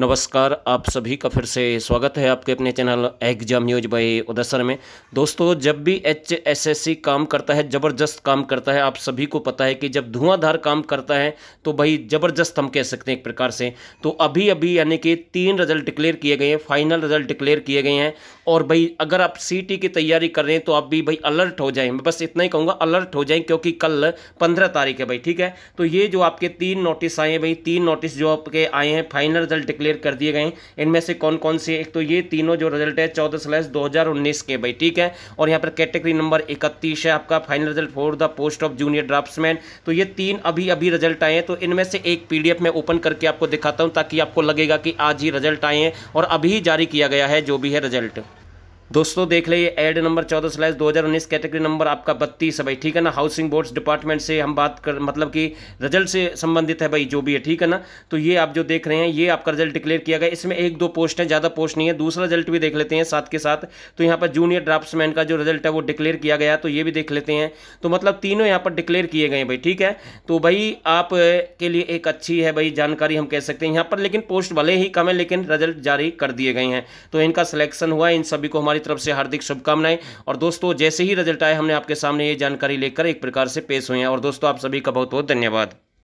नमस्कार आप सभी का फिर से स्वागत है आपके अपने चैनल एग्जाम न्यूज बाई उदसर में दोस्तों जब भी एच एस एस सी काम करता है ज़बरदस्त काम करता है आप सभी को पता है कि जब धुआंधार काम करता है तो भाई ज़बरदस्त हम कह सकते हैं एक प्रकार से तो अभी अभी यानी कि तीन रिजल्ट डिक्लेयर किए गए हैं फाइनल रिजल्ट डिक्लेयर किए गए हैं और भाई अगर आप सी टी की तैयारी कर रहे हैं तो आप भी भाई अलर्ट हो जाए मैं बस इतना ही कहूँगा अलर्ट हो जाए क्योंकि कल पंद्रह तारीख है भाई ठीक है तो ये जो आपके तीन नोटिस आए हैं भाई तीन नोटिस जो आपके आए हैं फाइनल रिजल्ट डिक्लेयर डिक्लेयर कर दिए गए इनमें से कौन कौन से एक तो ये तीनों जो रिजल्ट है चौदह स्लैश दो के भाई ठीक है और यहाँ पर कैटेगरी नंबर इकतीस है आपका final result for the post of junior draftsman तो ये तीन अभी अभी रिजल्ट आए हैं तो इनमें से एक पीडीएफ में ओपन करके आपको दिखाता हूँ ताकि आपको लगेगा कि आज ही रिजल्ट आए हैं और अभी जारी किया गया है जो भी है रिजल्ट दोस्तों देख लीजिए एड नंबर चौदह स्लैस दो हज़ार उन्नीस कैटेगरी नंबर आपका बत्तीस है भाई ठीक है ना हाउसिंग बोर्ड्स डिपार्टमेंट से हम बात कर मतलब कि रिजल्ट से संबंधित है भाई जो भी है ठीक है ना तो ये आप जो देख रहे हैं ये आपका रिजल्ट डिक्लेयर किया गया इसमें एक दो पोस्ट है ज़्यादा पोस्ट नहीं है दूसरा रिजल्ट भी देख लेते हैं साथ के साथ तो यहाँ पर जूनियर ड्राफ्ट्समैन का जो रिजल्ट है वो डिक्लेयर किया गया तो ये भी देख लेते हैं तो मतलब तीनों यहाँ पर डिक्लेयर किए गए भाई ठीक है तो भाई आप के लिए एक अच्छी है भाई जानकारी हम कह सकते हैं यहाँ पर लेकिन पोस्ट भले ही कम है लेकिन रिजल्ट जारी कर दिए गए हैं तो इनका सिलेक्शन हुआ इन सभी को हमारे हमारी तरफ से हार्दिक शुभकामनाएं और दोस्तों जैसे ही रिजल्ट आए हमने आपके सामने ये जानकारी लेकर एक प्रकार से पेश हुए हैं और दोस्तों आप सभी का बहुत बहुत धन्यवाद